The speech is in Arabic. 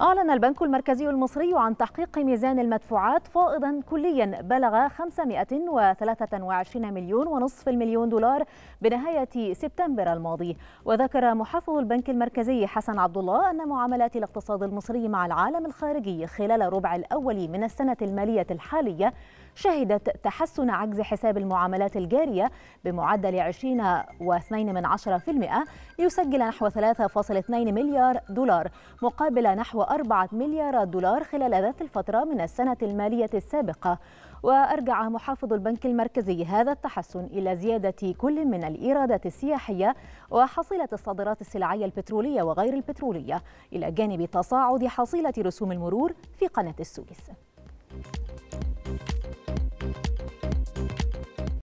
أعلن البنك المركزي المصري عن تحقيق ميزان المدفوعات فائضا كليا بلغ 523 مليون ونصف المليون دولار بنهاية سبتمبر الماضي وذكر محافظ البنك المركزي حسن عبد الله أن معاملات الاقتصاد المصري مع العالم الخارجي خلال الربع الأول من السنة المالية الحالية شهدت تحسن عجز حساب المعاملات الجارية بمعدل 20.2% ليسجل نحو 3.2 مليار دولار مقابل نحو 4 مليارات دولار خلال ذات الفترة من السنة المالية السابقة وأرجع محافظ البنك المركزي هذا التحسن إلى زيادة كل من الإيرادات السياحية وحصيلة الصادرات السلعية البترولية وغير البترولية إلى جانب تصاعد حصيلة رسوم المرور في قناة السويس